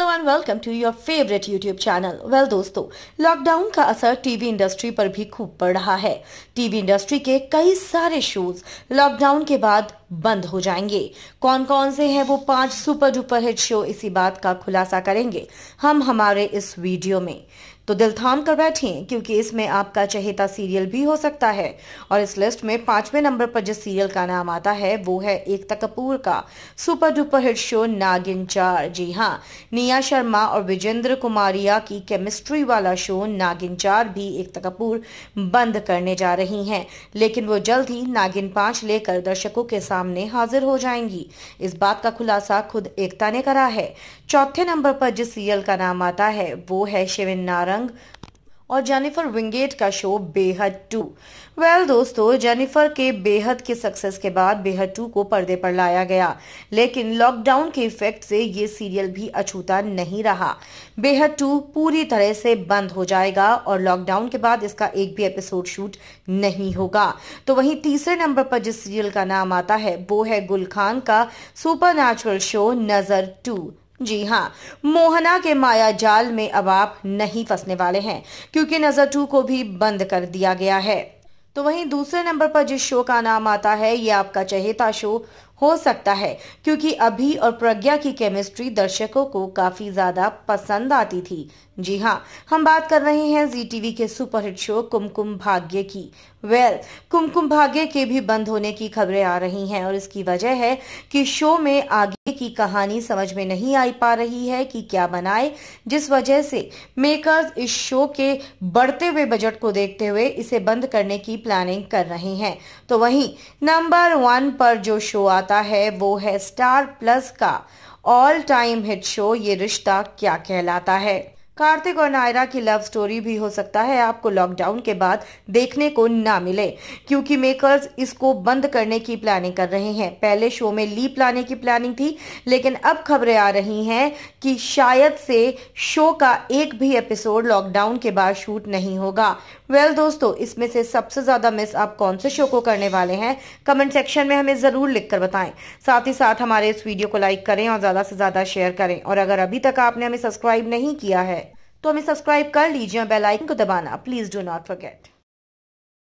hello and welcome to your favourite YouTube channel well दोस्तों lockdown का असर TV industry पर भी खूब पड़ रहा है टीवी इंडस्ट्री के कई सारे शोज लॉकडाउन के बाद बंद हो जाएंगे कौन कौन से हैं वो पांच सुपर डुपर हिट शो इसी बात का खुलासा करेंगे हम हमारे इस वीडियो में तो दिल थाम कर बैठिए क्योंकि इसमें आपका चहेता सीरियल भी हो सकता है और इस लिस्ट में पांचवें नंबर पर जिस सीरियल का नाम आता है वो है एकता कपूर का सुपर डुपर हिट शो नागिन चार जी हाँ निया शर्मा और विजेंद्र कुमारिया की केमिस्ट्री वाला शो नागिन चार भी एकता कपूर बंद करने जा रही है लेकिन वो जल्द ही नागिन पांच लेकर दर्शकों के सामने हाजिर हो जाएंगी इस बात का खुलासा खुद एकता ने करा है चौथे नंबर पर जिस सीरियल का नाम आता है वो है शिविन नारायण रंग और जेनिफर विंगेट का शो बेहद टू वेल well, दोस्तों जेनिफर के बेहद के सक्सेस के बाद बेहद टू को पर्दे पर लाया गया लेकिन लॉकडाउन के इफेक्ट से ये सीरियल भी अछूता नहीं रहा बेहद टू पूरी तरह से बंद हो जाएगा और लॉकडाउन के बाद इसका एक भी एपिसोड शूट नहीं होगा तो वहीं तीसरे नंबर पर जिस सीरियल का नाम आता है वो है गुल खान का सुपर शो नजर टू जी हाँ मोहना के माया जाल में अब आप नहीं फंसने वाले हैं क्योंकि नजर टू को भी बंद कर दिया गया है तो वहीं दूसरे नंबर पर जिस शो का नाम आता है ये आपका चहेता शो हो सकता है क्योंकि अभी और प्रज्ञा की केमिस्ट्री दर्शकों को काफी ज्यादा पसंद आती थी जी हाँ हम बात कर रहे हैं जी टीवी के सुपरहिट शो कुमकुम भाग्य की वेल कुमकुम भाग्य के भी बंद होने की खबरें आ रही हैं और इसकी वजह है कि शो में आगे की कहानी समझ में नहीं आई पा रही है कि क्या बनाए जिस वजह से मेकर्स इस शो के बढ़ते हुए बजट को देखते हुए इसे बंद करने की प्लानिंग कर रहे हैं तो वहीं नंबर वन पर जो शो आता है वो है स्टार प्लस का all time hit show Yeh Rishta क्या कहलाता है कार्तिक और नायरा की लव स्टोरी भी हो सकता है आपको लॉकडाउन के बाद देखने को ना मिले क्योंकि मेकर्स इसको बंद करने की प्लानिंग कर रहे हैं पहले शो में लीप लाने की प्लानिंग थी लेकिन अब खबरें आ रही हैं कि शायद से शो का एक भी एपिसोड लॉकडाउन के बाद शूट नहीं होगा वेल well, दोस्तों इसमें से सबसे ज्यादा मिस आप कौन से शो को करने वाले हैं कमेंट सेक्शन में हमें जरूर लिख कर बताएं साथ ही साथ हमारे इस वीडियो को लाइक करें और ज्यादा से ज्यादा शेयर करें और अगर अभी तक आपने हमें सब्सक्राइब नहीं किया है तो हमें सब्सक्राइब कर लीजिए और बेल आइकन को दबाना प्लीज डू नॉट फॉरगेट